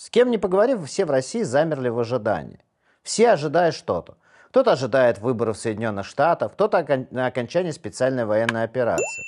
С кем не поговорив, все в России замерли в ожидании. Все ожидают что-то. Кто-то ожидает выборов Соединенных Штатов, кто-то окон- окончания специальной военной операции.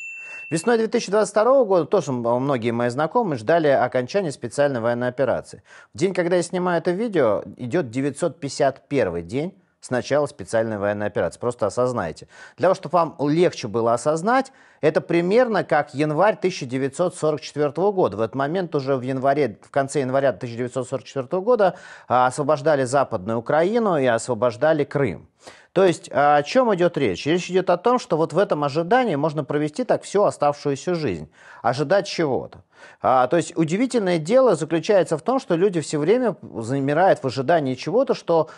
Весной 2022 года тоже многие мои знакомые ждали окончания специальной военной операции. В день, когда я снимаю это видео, идет 951 день сначала специальная военная операция. Просто осознайте. Для того, чтобы вам легче было осознать, это примерно как январь 1944 года. В этот момент уже в январе, в конце января 1944 года а, освобождали Западную Украину и освобождали Крым. То есть а, о чем идет речь? Речь идет о том, что вот в этом ожидании можно провести так всю оставшуюся жизнь. Ожидать чего-то. А, то есть удивительное дело заключается в том, что люди все время замирают в ожидании чего-то, что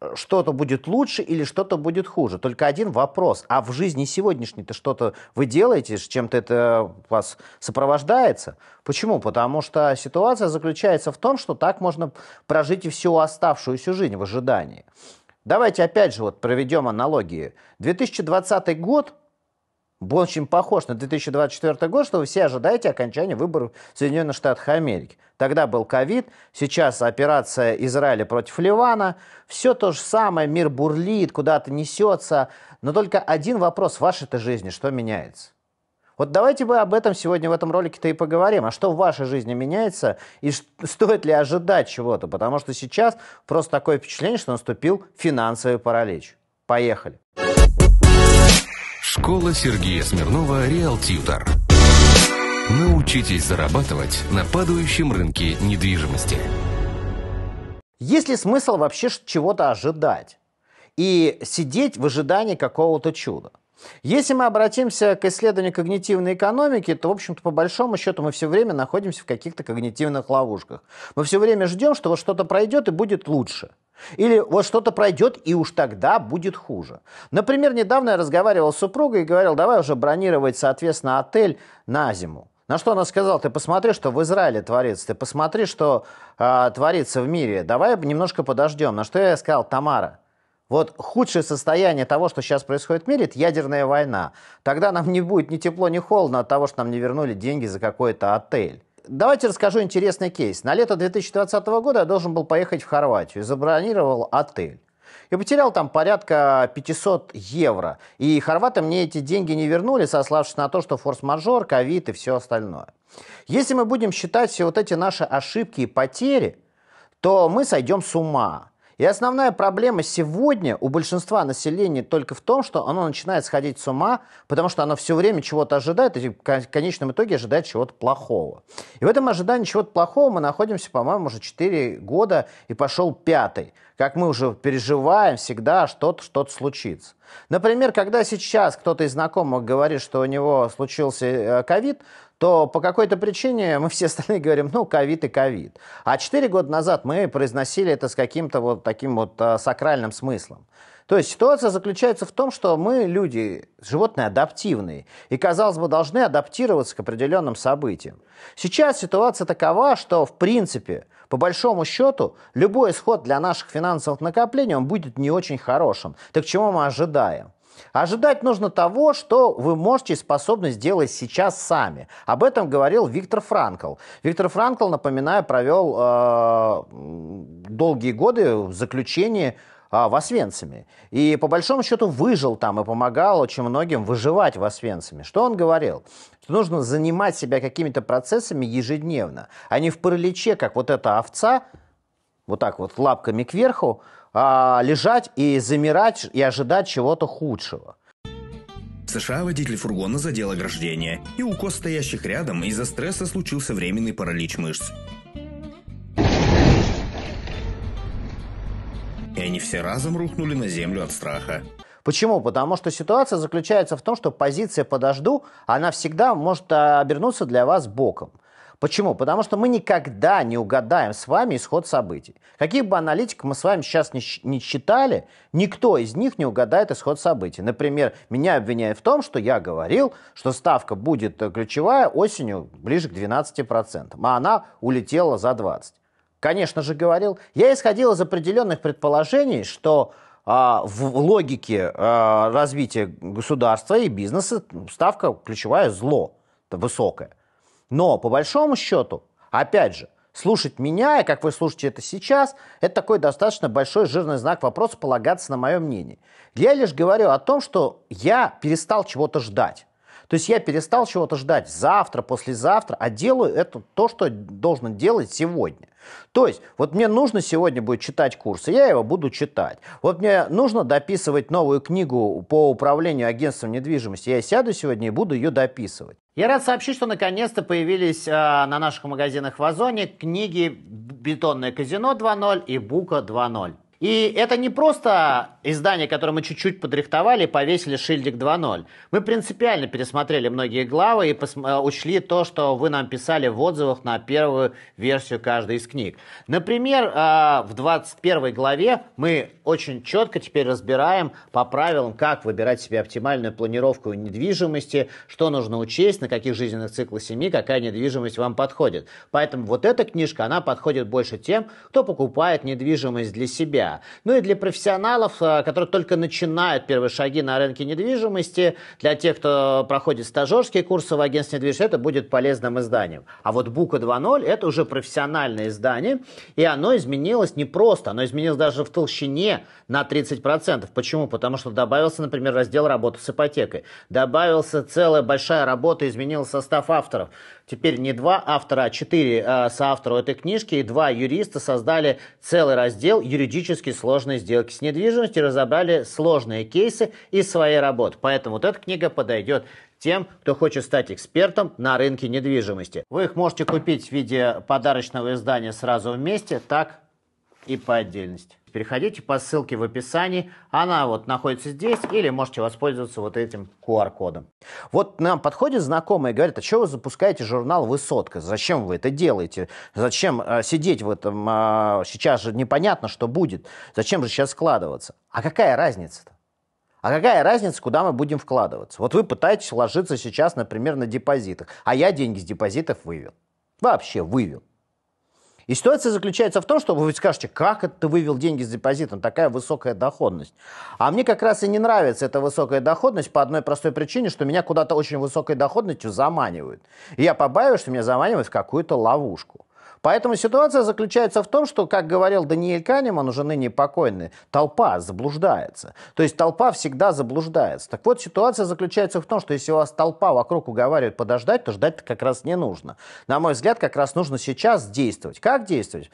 э, что-то будет лучше или что-то будет хуже. Только один вопрос. А в жизни сегодняшней-то что-то вы делаете, с чем-то это вас сопровождается? Почему? Потому что ситуация заключается в том, что так можно прожить и всю оставшуюся жизнь в ожидании. Давайте опять же вот проведем аналогии. 2020 год очень похож на 2024 год, что вы все ожидаете окончания выборов в Соединенных Штатах Америки. Тогда был ковид, сейчас операция Израиля против Ливана. Все то же самое, мир бурлит, куда-то несется. Но только один вопрос в вашей-то жизни, что меняется? Вот давайте мы об этом сегодня в этом ролике-то и поговорим. А что в вашей жизни меняется и стоит ли ожидать чего-то? Потому что сейчас просто такое впечатление, что наступил финансовый паралич. Поехали. Школа Сергея Смирнова Реал Тьютор. Научитесь зарабатывать на падающем рынке недвижимости. Есть ли смысл вообще чего-то ожидать и сидеть в ожидании какого-то чуда? Если мы обратимся к исследованию когнитивной экономики, то, в общем-то, по большому счету мы все время находимся в каких-то когнитивных ловушках. Мы все время ждем, что вот что-то пройдет и будет лучше. Или вот что-то пройдет, и уж тогда будет хуже. Например, недавно я разговаривал с супругой и говорил, давай уже бронировать, соответственно, отель на зиму. На что она сказала, ты посмотри, что в Израиле творится, ты посмотри, что э, творится в мире, давай немножко подождем. На что я сказал, Тамара, вот худшее состояние того, что сейчас происходит в мире, это ядерная война. Тогда нам не будет ни тепло, ни холодно от того, что нам не вернули деньги за какой-то отель. Давайте расскажу интересный кейс. На лето 2020 года я должен был поехать в Хорватию и забронировал отель. И потерял там порядка 500 евро. И хорваты мне эти деньги не вернули, сославшись на то, что форс-мажор, ковид и все остальное. Если мы будем считать все вот эти наши ошибки и потери, то мы сойдем с ума. И основная проблема сегодня у большинства населения только в том, что оно начинает сходить с ума, потому что оно все время чего-то ожидает и в конечном итоге ожидает чего-то плохого. И в этом ожидании чего-то плохого мы находимся, по-моему, уже 4 года и пошел пятый как мы уже переживаем, всегда что-то что-то случится. Например, когда сейчас кто-то из знакомых говорит, что у него случился э, ковид, то по какой-то причине мы все остальные говорим, ну, ковид и ковид. А четыре года назад мы произносили это с каким-то вот таким вот э, сакральным смыслом. То есть ситуация заключается в том, что мы, люди, животные адаптивные, и, казалось бы, должны адаптироваться к определенным событиям. Сейчас ситуация такова, что, в принципе, по большому счету, любой исход для наших финансовых накоплений, он будет не очень хорошим. Так чего мы ожидаем? Ожидать нужно того, что вы можете и способны сделать сейчас сами. Об этом говорил Виктор Франкл. Виктор Франкл, напоминаю, провел э, долгие годы в заключении а, в Освенциме. И по большому счету выжил там и помогал очень многим выживать в Освенциме. Что он говорил? Что нужно занимать себя какими-то процессами ежедневно, а не в параличе, как вот эта овца, вот так вот лапками кверху, а, лежать и замирать и ожидать чего-то худшего. В США водитель фургона задел ограждение, и у кост стоящих рядом из-за стресса случился временный паралич мышц. и они все разом рухнули на землю от страха. Почему? Потому что ситуация заключается в том, что позиция «подожду», она всегда может а, обернуться для вас боком. Почему? Потому что мы никогда не угадаем с вами исход событий. Каких бы аналитиков мы с вами сейчас не, не считали, никто из них не угадает исход событий. Например, меня обвиняют в том, что я говорил, что ставка будет э, ключевая осенью ближе к 12%, а она улетела за 20% конечно же, говорил, я исходил из определенных предположений, что а, в логике а, развития государства и бизнеса ставка ключевая зло, высокая. Но по большому счету, опять же, слушать меня, и как вы слушаете это сейчас, это такой достаточно большой жирный знак вопроса полагаться на мое мнение. Я лишь говорю о том, что я перестал чего-то ждать. То есть я перестал чего-то ждать завтра, послезавтра, а делаю это то, что должен делать сегодня. То есть, вот мне нужно сегодня будет читать курсы, я его буду читать. Вот мне нужно дописывать новую книгу по управлению агентством недвижимости, я сяду сегодня и буду ее дописывать. Я рад сообщить, что наконец-то появились э, на наших магазинах в Озоне книги «Бетонное казино 2.0» и «Бука 2.0». И это не просто издание, которое мы чуть-чуть подрихтовали, повесили шильдик 2.0. Мы принципиально пересмотрели многие главы и э, учли то, что вы нам писали в отзывах на первую версию каждой из книг. Например, э, в 21 главе мы очень четко теперь разбираем по правилам, как выбирать себе оптимальную планировку недвижимости, что нужно учесть, на каких жизненных циклах семьи, какая недвижимость вам подходит. Поэтому вот эта книжка, она подходит больше тем, кто покупает недвижимость для себя ну и для профессионалов, э, которые только начинают первые шаги на рынке недвижимости, для тех, кто проходит стажерские курсы в агентстве недвижимости, это будет полезным изданием. А вот Бука 2.0 это уже профессиональное издание, и оно изменилось не просто, оно изменилось даже в толщине на 30%. Почему? Потому что добавился, например, раздел работы с ипотекой, добавился целая большая работа, изменил состав авторов, Теперь не два автора, а четыре э, соавтора этой книжки и два юриста создали целый раздел «Юридически сложные сделки с недвижимостью» и разобрали сложные кейсы из своей работы. Поэтому вот эта книга подойдет тем, кто хочет стать экспертом на рынке недвижимости. Вы их можете купить в виде подарочного издания сразу вместе, так и по отдельности. Переходите по ссылке в описании, она вот находится здесь, или можете воспользоваться вот этим QR-кодом. Вот нам подходит знакомый и говорит, а что вы запускаете журнал «Высотка»? Зачем вы это делаете? Зачем э, сидеть в этом? Э, сейчас же непонятно, что будет. Зачем же сейчас складываться? А какая разница-то? А какая разница, куда мы будем вкладываться? Вот вы пытаетесь ложиться сейчас, например, на депозитах, а я деньги с депозитов вывел. Вообще вывел. И ситуация заключается в том, что вы скажете, как это ты вывел деньги с депозитом, такая высокая доходность. А мне как раз и не нравится эта высокая доходность по одной простой причине, что меня куда-то очень высокой доходностью заманивают. И я побаиваюсь, что меня заманивают в какую-то ловушку. Поэтому ситуация заключается в том, что, как говорил Даниэль Канеман, уже ныне покойный, толпа заблуждается. То есть толпа всегда заблуждается. Так вот, ситуация заключается в том, что если у вас толпа вокруг уговаривает подождать, то ждать-то как раз не нужно. На мой взгляд, как раз нужно сейчас действовать. Как действовать?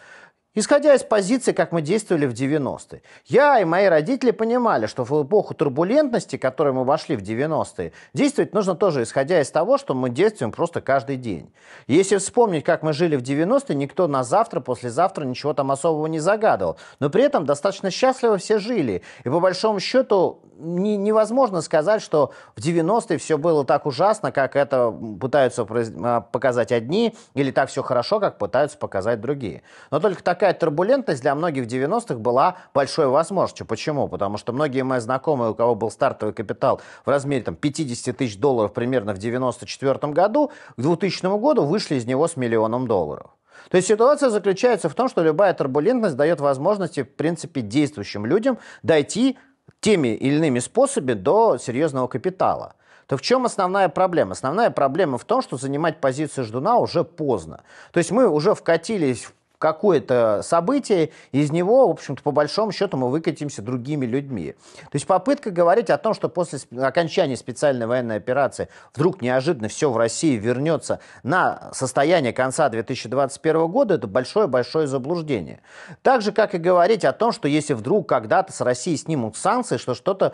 Исходя из позиции, как мы действовали в 90-е, я и мои родители понимали, что в эпоху турбулентности, в которую мы вошли в 90-е, действовать нужно тоже исходя из того, что мы действуем просто каждый день. Если вспомнить, как мы жили в 90-е, никто на завтра, послезавтра ничего там особого не загадывал. Но при этом достаточно счастливо все жили. И по большому счету не, невозможно сказать, что в 90-е все было так ужасно, как это пытаются а, показать одни, или так все хорошо, как пытаются показать другие. Но только так такая турбулентность для многих 90-х была большой возможностью. Почему? Потому что многие мои знакомые, у кого был стартовый капитал в размере там, 50 тысяч долларов примерно в 94 году, к 2000 году вышли из него с миллионом долларов. То есть ситуация заключается в том, что любая турбулентность дает возможности, в принципе, действующим людям дойти теми или иными способами до серьезного капитала то в чем основная проблема? Основная проблема в том, что занимать позицию ждуна уже поздно. То есть мы уже вкатились в какое-то событие, из него, в общем-то, по большому счету мы выкатимся другими людьми. То есть попытка говорить о том, что после окончания специальной военной операции вдруг неожиданно все в России вернется на состояние конца 2021 года, это большое-большое заблуждение. Так же, как и говорить о том, что если вдруг когда-то с России снимут санкции, что что-то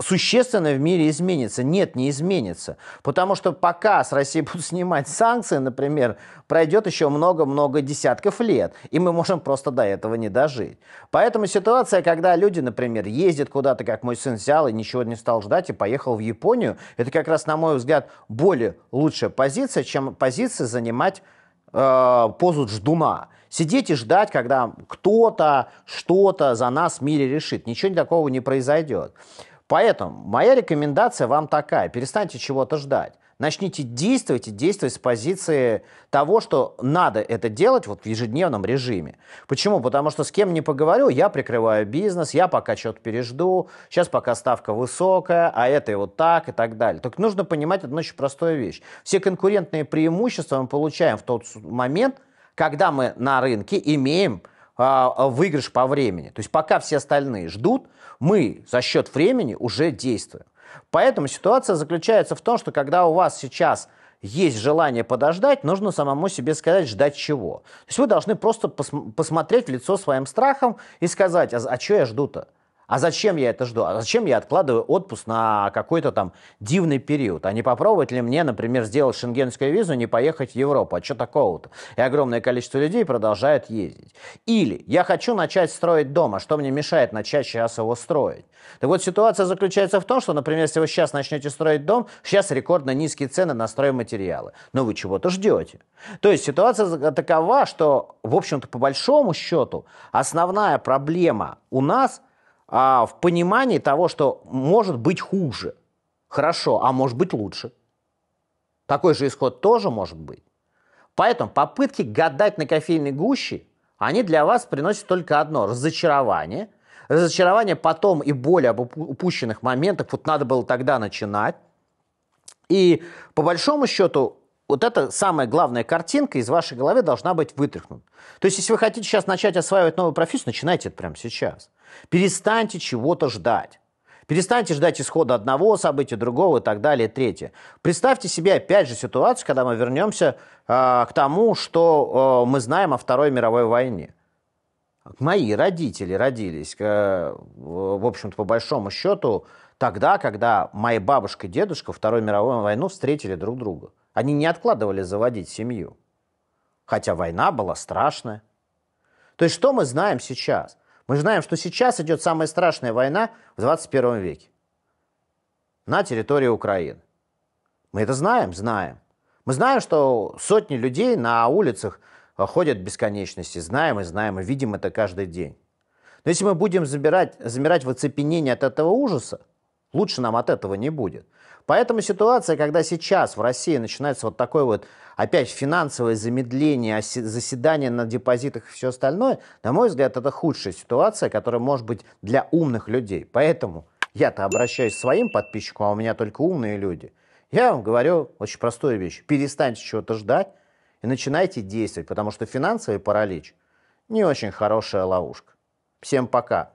существенно в мире изменится. Нет, не изменится. Потому что пока с России будут снимать санкции, например, пройдет еще много-много десятков лет, и мы можем просто до этого не дожить. Поэтому ситуация, когда люди, например, ездят куда-то, как мой сын взял и ничего не стал ждать и поехал в Японию, это как раз, на мой взгляд, более лучшая позиция, чем позиция занимать э, позу ждуна. Сидеть и ждать, когда кто-то что-то за нас в мире решит. Ничего такого не произойдет. Поэтому моя рекомендация вам такая. Перестаньте чего-то ждать. Начните действовать и действовать с позиции того, что надо это делать вот в ежедневном режиме. Почему? Потому что с кем не поговорю, я прикрываю бизнес, я пока что-то пережду, сейчас пока ставка высокая, а это и вот так и так далее. Так нужно понимать одну очень простую вещь. Все конкурентные преимущества мы получаем в тот момент, когда мы на рынке имеем а, выигрыш по времени. То есть пока все остальные ждут, мы за счет времени уже действуем. Поэтому ситуация заключается в том, что когда у вас сейчас есть желание подождать, нужно самому себе сказать, ждать чего. То есть вы должны просто пос посмотреть в лицо своим страхом и сказать, а, а что я жду-то? А зачем я это жду? А зачем я откладываю отпуск на какой-то там дивный период? А не попробовать ли мне, например, сделать шенгенскую визу, не поехать в Европу? А что такого-то? И огромное количество людей продолжает ездить. Или я хочу начать строить дома. что мне мешает начать сейчас его строить? Так вот, ситуация заключается в том, что, например, если вы сейчас начнете строить дом, сейчас рекордно низкие цены на стройматериалы. Но ну, вы чего-то ждете. То есть ситуация такова, что, в общем-то, по большому счету, основная проблема у нас – а, в понимании того, что может быть хуже, хорошо, а может быть лучше. Такой же исход тоже может быть. Поэтому попытки гадать на кофейной гуще, они для вас приносят только одно – разочарование. Разочарование потом и более об упущенных моментах, вот надо было тогда начинать. И по большому счету вот эта самая главная картинка из вашей головы должна быть вытряхнута. То есть, если вы хотите сейчас начать осваивать новую профессию, начинайте это прямо сейчас. Перестаньте чего-то ждать. Перестаньте ждать исхода одного события, другого и так далее, третье. Представьте себе опять же ситуацию, когда мы вернемся э, к тому, что э, мы знаем о Второй мировой войне. Мои родители родились, э, в общем-то, по большому счету, тогда, когда моя бабушка и дедушка Второй мировой войну встретили друг друга. Они не откладывали заводить семью. Хотя война была страшная. То есть что мы знаем сейчас? Мы знаем, что сейчас идет самая страшная война в 21 веке на территории Украины. Мы это знаем? Знаем. Мы знаем, что сотни людей на улицах ходят бесконечности. Знаем и знаем, и видим это каждый день. Но если мы будем забирать, замирать в оцепенении от этого ужаса, Лучше нам от этого не будет. Поэтому ситуация, когда сейчас в России начинается вот такое вот опять финансовое замедление, заседание на депозитах и все остальное, на мой взгляд, это худшая ситуация, которая может быть для умных людей. Поэтому я-то обращаюсь к своим подписчикам, а у меня только умные люди. Я вам говорю очень простую вещь. Перестаньте чего-то ждать и начинайте действовать, потому что финансовый паралич не очень хорошая ловушка. Всем пока.